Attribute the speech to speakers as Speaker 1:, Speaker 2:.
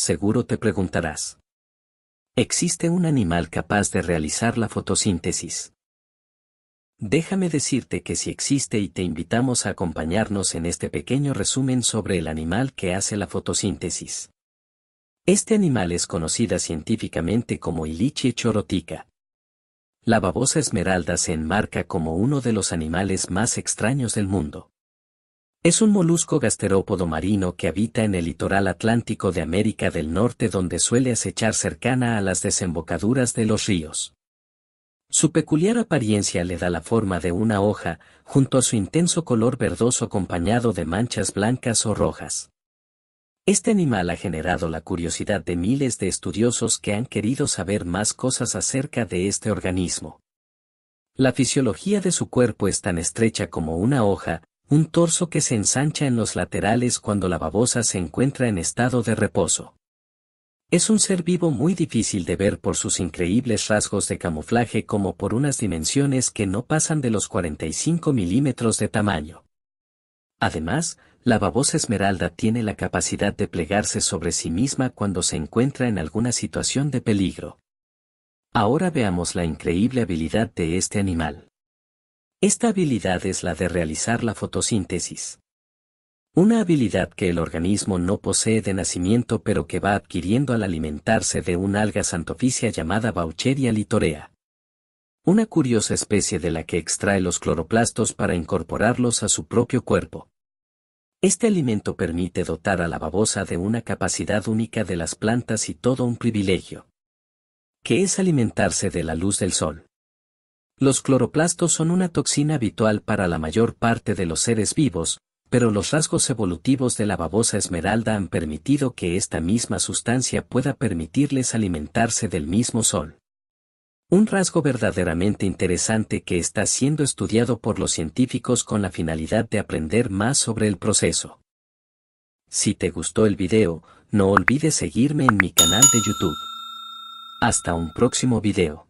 Speaker 1: seguro te preguntarás. ¿Existe un animal capaz de realizar la fotosíntesis? Déjame decirte que sí existe y te invitamos a acompañarnos en este pequeño resumen sobre el animal que hace la fotosíntesis. Este animal es conocida científicamente como Ilichia chorotica. La babosa esmeralda se enmarca como uno de los animales más extraños del mundo. Es un molusco gasterópodo marino que habita en el litoral atlántico de América del Norte donde suele acechar cercana a las desembocaduras de los ríos. Su peculiar apariencia le da la forma de una hoja, junto a su intenso color verdoso acompañado de manchas blancas o rojas. Este animal ha generado la curiosidad de miles de estudiosos que han querido saber más cosas acerca de este organismo. La fisiología de su cuerpo es tan estrecha como una hoja, un torso que se ensancha en los laterales cuando la babosa se encuentra en estado de reposo. Es un ser vivo muy difícil de ver por sus increíbles rasgos de camuflaje como por unas dimensiones que no pasan de los 45 milímetros de tamaño. Además, la babosa esmeralda tiene la capacidad de plegarse sobre sí misma cuando se encuentra en alguna situación de peligro. Ahora veamos la increíble habilidad de este animal. Esta habilidad es la de realizar la fotosíntesis. Una habilidad que el organismo no posee de nacimiento pero que va adquiriendo al alimentarse de una alga santoficia llamada Baucheria litorea. Una curiosa especie de la que extrae los cloroplastos para incorporarlos a su propio cuerpo. Este alimento permite dotar a la babosa de una capacidad única de las plantas y todo un privilegio. Que es alimentarse de la luz del sol. Los cloroplastos son una toxina habitual para la mayor parte de los seres vivos, pero los rasgos evolutivos de la babosa esmeralda han permitido que esta misma sustancia pueda permitirles alimentarse del mismo sol. Un rasgo verdaderamente interesante que está siendo estudiado por los científicos con la finalidad de aprender más sobre el proceso. Si te gustó el video, no olvides seguirme en mi canal de YouTube. Hasta un próximo video.